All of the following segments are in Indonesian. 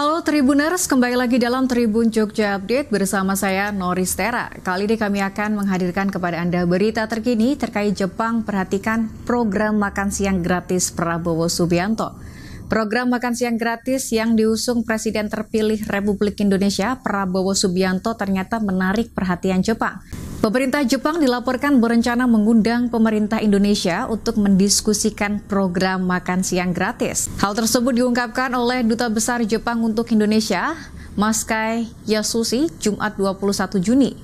Halo Tribuners, kembali lagi dalam Tribun Jogja Update bersama saya Noris Tera. Kali ini kami akan menghadirkan kepada Anda berita terkini terkait Jepang perhatikan program makan siang gratis Prabowo Subianto. Program makan siang gratis yang diusung Presiden terpilih Republik Indonesia Prabowo Subianto ternyata menarik perhatian Jepang. Pemerintah Jepang dilaporkan berencana mengundang pemerintah Indonesia untuk mendiskusikan program makan siang gratis. Hal tersebut diungkapkan oleh Duta Besar Jepang untuk Indonesia, Maskai Yasushi, Jumat 21 Juni.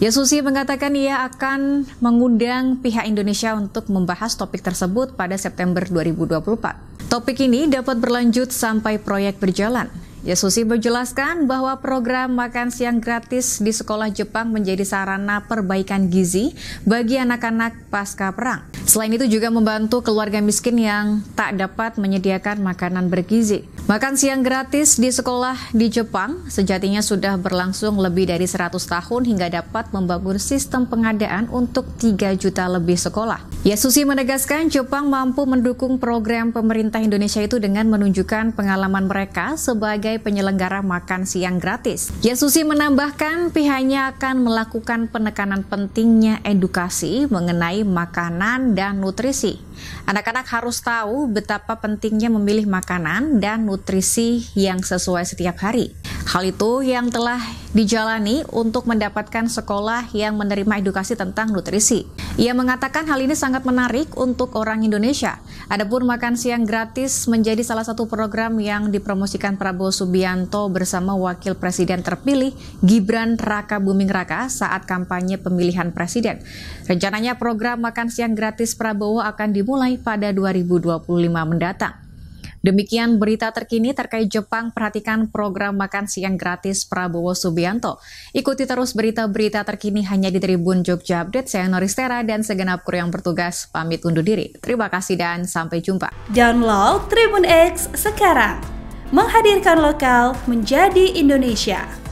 Yasushi mengatakan ia akan mengundang pihak Indonesia untuk membahas topik tersebut pada September 2024. Topik ini dapat berlanjut sampai proyek berjalan. Susi menjelaskan bahwa program makan siang gratis di sekolah Jepang menjadi sarana perbaikan gizi bagi anak-anak pasca perang. Selain itu juga membantu keluarga miskin yang tak dapat menyediakan makanan bergizi. Makan siang gratis di sekolah di Jepang sejatinya sudah berlangsung lebih dari 100 tahun hingga dapat membangun sistem pengadaan untuk 3 juta lebih sekolah. Yasusi menegaskan Jepang mampu mendukung program pemerintah Indonesia itu dengan menunjukkan pengalaman mereka sebagai penyelenggara makan siang gratis. Yasusi menambahkan pihaknya akan melakukan penekanan pentingnya edukasi mengenai makanan dan nutrisi. Anak-anak harus tahu betapa pentingnya memilih makanan dan nutrisi yang sesuai setiap hari. Hal itu yang telah dijalani untuk mendapatkan sekolah yang menerima edukasi tentang nutrisi. Ia mengatakan hal ini sangat menarik untuk orang Indonesia. Adapun makan siang gratis menjadi salah satu program yang dipromosikan Prabowo Subianto bersama Wakil Presiden terpilih Gibran Raka Buming Raka saat kampanye pemilihan presiden. Rencananya program makan siang gratis Prabowo akan dimulai pada 2025 mendatang. Demikian berita terkini terkait Jepang. Perhatikan program makan siang gratis Prabowo Subianto. Ikuti terus berita-berita terkini hanya di Tribun Jogja Update. Saya Noristera dan segenap kru yang bertugas pamit undur diri. Terima kasih dan sampai jumpa. Download Tribun X sekarang. Menghadirkan lokal menjadi Indonesia.